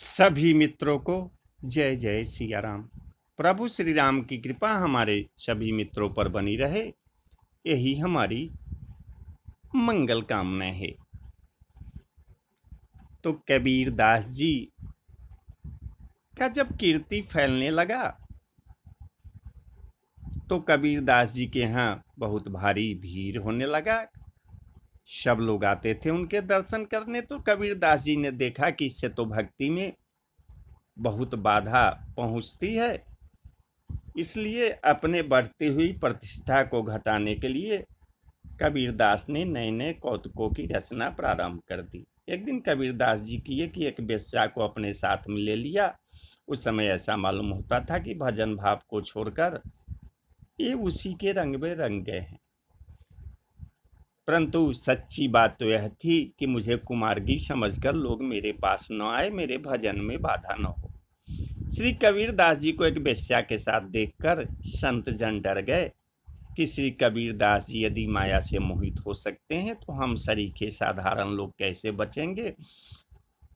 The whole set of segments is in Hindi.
सभी मित्रों को जय जय सिया राम प्रभु श्री राम की कृपा हमारे सभी मित्रों पर बनी रहे यही हमारी मंगल कामना है तो कबीर दास जी का जब कीर्ति फैलने लगा तो कबीर दास जी के यहाँ बहुत भारी भीड़ होने लगा सब लोग आते थे उनके दर्शन करने तो कबीरदास जी ने देखा कि इससे तो भक्ति में बहुत बाधा पहुंचती है इसलिए अपने बढ़ती हुई प्रतिष्ठा को घटाने के लिए कबीरदास ने नए नए कौतुकों की रचना प्रारंभ कर दी एक दिन कबीरदास जी किए कि एक बेस्या को अपने साथ में ले लिया उस समय ऐसा मालूम होता था कि भजन भाव को छोड़कर ये उसी के रंग में रंग गए हैं परंतु सच्ची बात तो यह थी कि मुझे कुमारगी समझकर लोग मेरे पास न आए मेरे भजन में बाधा न हो श्री कबीरदास जी को एक बेस्या के साथ देखकर संत जन डर गए कि श्री कबीरदास जी यदि माया से मोहित हो सकते हैं तो हम सरीखे साधारण लोग कैसे बचेंगे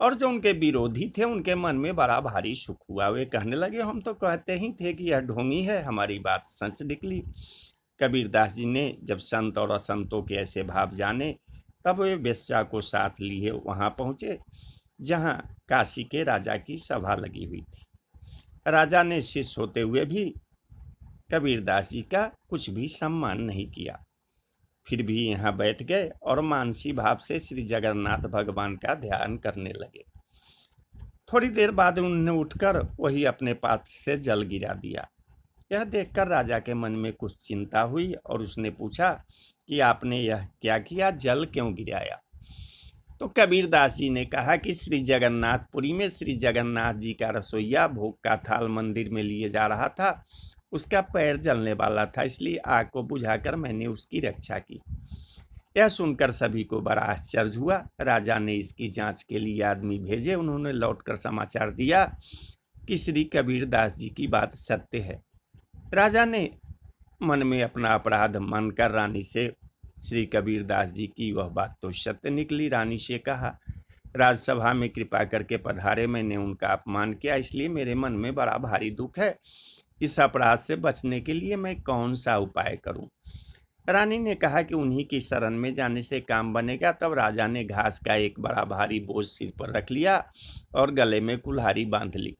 और जो उनके विरोधी थे उनके मन में बड़ा भारी सुख हुआ वे कहने लगे हम तो कहते ही थे कि यह ढोंगी है हमारी बात सच निकली कबीरदास जी ने जब संत और असंतों के ऐसे भाव जाने तब वे वेश्या को साथ लिए वहाँ पहुँचे जहाँ काशी के राजा की सभा लगी हुई थी राजा ने शिष्य होते हुए भी कबीरदास जी का कुछ भी सम्मान नहीं किया फिर भी यहाँ बैठ गए और मानसी भाव से श्री जगन्नाथ भगवान का ध्यान करने लगे थोड़ी देर बाद उन्होंने उठकर वही अपने पात्र से जल गिरा दिया यह देखकर राजा के मन में कुछ चिंता हुई और उसने पूछा कि आपने यह क्या किया जल क्यों गिराया तो कबीरदास जी ने कहा कि श्री जगन्नाथपुरी में श्री जगन्नाथ जी का रसोईया भोग का थाल मंदिर में लिए जा रहा था उसका पैर जलने वाला था इसलिए आग को बुझाकर मैंने उसकी रक्षा की यह सुनकर सभी को बड़ा आश्चर्य हुआ राजा ने इसकी जांच के लिए आदमी भेजे उन्होंने लौटकर समाचार दिया कि श्री कबीरदास जी की बात सत्य है राजा ने मन में अपना अपराध मानकर रानी से श्री कबीरदास जी की वह बात तो सत्य निकली रानी से कहा राज्यसभा में कृपा करके पधारे मैंने उनका अपमान किया इसलिए मेरे मन में बड़ा भारी दुख है इस अपराध से बचने के लिए मैं कौन सा उपाय करूं? रानी ने कहा कि उन्हीं की शरण में जाने से काम बनेगा तब राजा ने घास का एक बड़ा भारी बोझ सिर पर रख लिया और गले में कुल्हारी बांध ली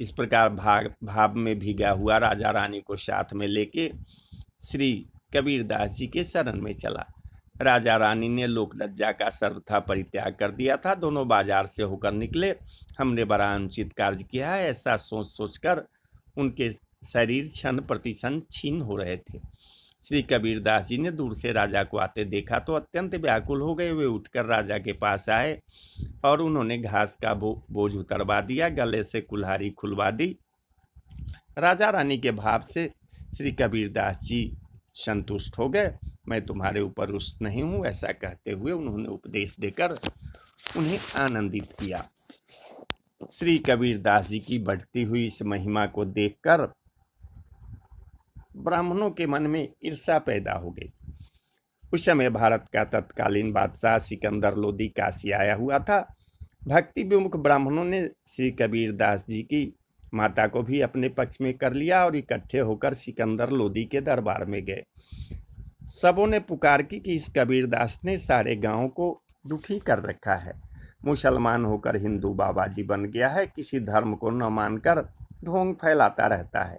इस प्रकार भाग भाव में गया हुआ राजा रानी को साथ में लेके श्री कबीरदास जी के शरण में चला राजा रानी ने लोक लज्जा का सर्वथा परित्याग कर दिया था दोनों बाजार से होकर निकले हमने बड़ा अनुचित कार्य किया है ऐसा सोच सोचकर उनके शरीर क्षण प्रतिक्षण छीन हो रहे थे श्री कबीरदास जी ने दूर से राजा को आते देखा तो अत्यंत व्याकुल हो गए वे उठकर राजा के पास आए और उन्होंने घास का बो, बोझ उतरवा दिया गले से कुल्हारी खुलवा दी राजा रानी के भाव से श्री कबीरदास जी संतुष्ट हो गए मैं तुम्हारे ऊपर रुष्ट नहीं हूँ ऐसा कहते हुए उन्होंने उपदेश देकर उन्हें आनंदित किया श्री कबीरदास जी की बढ़ती हुई इस महिमा को देखकर ब्राह्मणों के मन में ईर्षा पैदा हो गई उस समय भारत का तत्कालीन बादशाह सिकंदर लोदी काशी आया हुआ था भक्ति विमुख ब्राह्मणों ने श्री कबीर दास जी की माता को भी अपने पक्ष में कर लिया और इकट्ठे होकर सिकंदर लोदी के दरबार में गए सबों ने पुकार की कि इस कबीर दास ने सारे गाँव को दुखी कर रखा है मुसलमान होकर हिंदू बाबा जी बन गया है किसी धर्म को न मानकर ढोंग फैलाता रहता है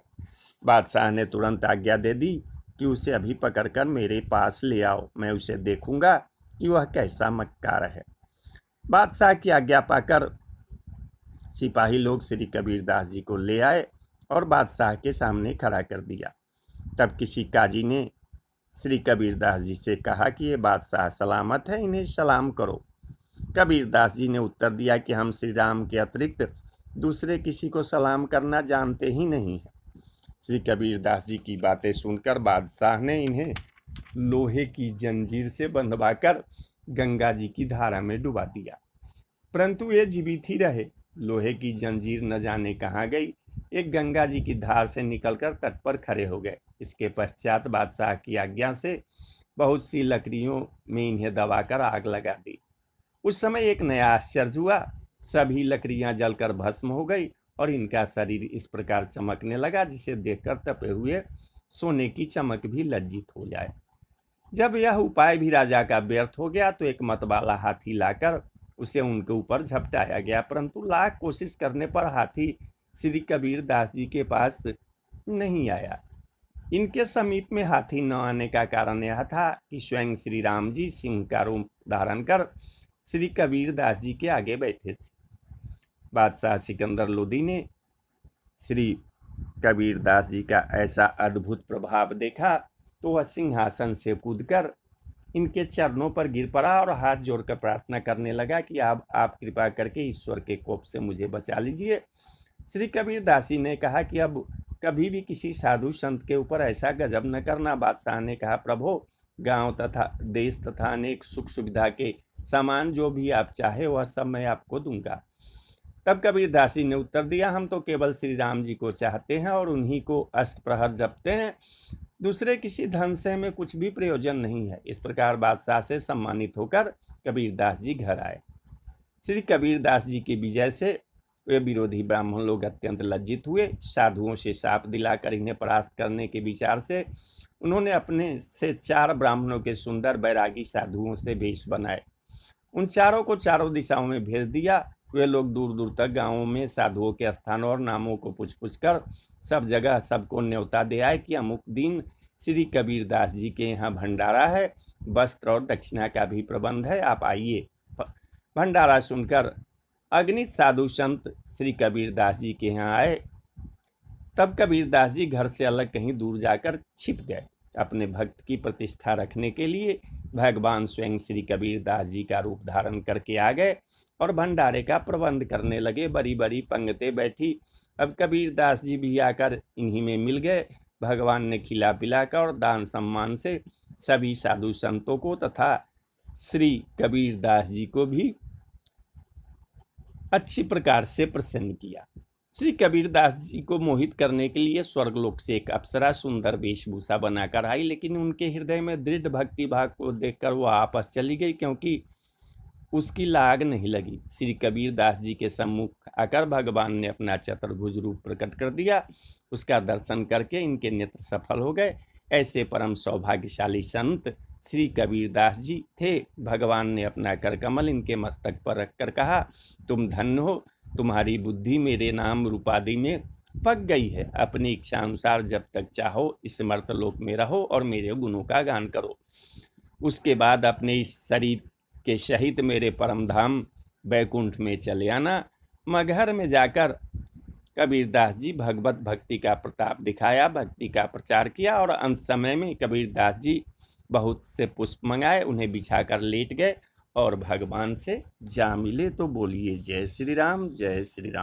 बादशाह ने तुरंत आज्ञा दे दी कि उसे अभी पकड़कर मेरे पास ले आओ मैं उसे देखूंगा कि वह कैसा मक्कार है बादशाह की आज्ञा पाकर सिपाही लोग श्री कबीरदास जी को ले आए और बादशाह के सामने खड़ा कर दिया तब किसी काजी ने श्री कबीरदास जी से कहा कि ये बादशाह सलामत है इन्हें सलाम करो कबीरदास जी ने उत्तर दिया कि हम श्री राम के अतिरिक्त दूसरे किसी को सलाम करना जानते ही नहीं हैं श्री कबीरदास जी की बातें सुनकर बादशाह ने इन्हें लोहे की जंजीर से बंधवाकर गंगा जी की धारा में डुबा दिया परंतु ये जीवित ही रहे लोहे की जंजीर न जाने कहाँ गई एक गंगा जी की धार से निकलकर तट पर खड़े हो गए इसके पश्चात बादशाह की आज्ञा से बहुत सी लकड़ियों में इन्हें दबाकर आग लगा दी उस समय एक नया आश्चर्य हुआ सभी लकड़ियाँ जलकर भस्म हो गई और इनका शरीर इस प्रकार चमकने लगा जिसे देखकर तपे हुए सोने की चमक भी लज्जित हो जाए जब यह उपाय भी राजा का व्यर्थ हो गया तो एक मतवाला हाथी लाकर उसे उनके ऊपर झपटाया गया परंतु लाख कोशिश करने पर हाथी श्री कबीर दास जी के पास नहीं आया इनके समीप में हाथी न आने का कारण यह था कि स्वयं श्री राम जी सिंह का रूप धारण कर श्री कबीर दास जी के आगे बैठे थे बादशाह सिकंदर लोदी ने श्री कबीरदास जी का ऐसा अद्भुत प्रभाव देखा तो वह सिंहासन से कूदकर इनके चरणों पर गिर पड़ा और हाथ जोड़कर प्रार्थना करने लगा कि आप आप कृपा करके ईश्वर के कोप से मुझे बचा लीजिए श्री कबीरदास जी ने कहा कि अब कभी भी किसी साधु संत के ऊपर ऐसा गजब न करना बादशाह ने कहा प्रभो गांव तथा देश तथा अनेक सुख सुविधा के सामान जो भी आप चाहे वह सब मैं आपको दूंगा तब जी ने उत्तर दिया हम तो केवल श्री राम जी को चाहते हैं और उन्हीं को अष्ट प्रहर जपते हैं दूसरे किसी धन से हमें कुछ भी प्रयोजन नहीं है इस प्रकार बादशाह से सम्मानित होकर कबीरदास जी घर आए श्री कबीरदास जी के विजय से वे विरोधी ब्राह्मण लोग अत्यंत लज्जित हुए साधुओं से साप दिलाकर इन्हें परास्त करने के विचार से उन्होंने अपने से चार ब्राह्मणों के सुंदर बैरागी साधुओं से भेष बनाए उन चारों को चारों दिशाओं में भेज दिया वे लोग दूर दूर तक गांवों में साधुओं के स्थान और नामों को पूछ पूछ कर सब जगह सबको न्योता दे आए कि अमुक दिन श्री कबीरदास जी के यहाँ भंडारा है वस्त्र और दक्षिणा का भी प्रबंध है आप आइए भंडारा सुनकर अग्नित साधु संत श्री कबीरदास जी के यहाँ आए तब कबीरदास जी घर से अलग कहीं दूर जाकर छिप गए अपने भक्त की प्रतिष्ठा रखने के लिए भगवान स्वयं श्री कबीर दास जी का रूप धारण करके आ गए और भंडारे का प्रबंध करने लगे बड़ी बड़ी पंगते बैठी अब कबीर दास जी भी आकर इन्हीं में मिल गए भगवान ने खिला पिला कर और दान सम्मान से सभी साधु संतों को तथा श्री कबीर दास जी को भी अच्छी प्रकार से प्रसन्न किया श्री कबीरदास जी को मोहित करने के लिए स्वर्गलोक से एक अप्सरा सुंदर वेशभूषा बनाकर आई लेकिन उनके हृदय में दृढ़ भक्ति भाग को देखकर वह आपस चली गई क्योंकि उसकी लाग नहीं लगी श्री कबीरदास जी के सम्मुख आकर भगवान ने अपना चतुर्भुज रूप प्रकट कर दिया उसका दर्शन करके इनके नेत्र सफल हो गए ऐसे परम सौभाग्यशाली संत श्री कबीरदास जी थे भगवान ने अपना करकमल इनके मस्तक पर रखकर कहा तुम धन्य हो तुम्हारी बुद्धि मेरे नाम रूपादि में पक गई है अपनी इच्छा अनुसार जब तक चाहो मर्त लोक में रहो और मेरे गुणों का गान करो उसके बाद अपने इस शरीर के सहित मेरे परम धाम बैकुंठ में चले आना मगहर में जाकर कबीरदास जी भगवत भक्ति का प्रताप दिखाया भक्ति का प्रचार किया और अंत समय में कबीरदास जी बहुत से पुष्प मंगाए उन्हें बिछा कर लेट गए और भगवान से जा मिले तो बोलिए जय श्री राम जय श्री राम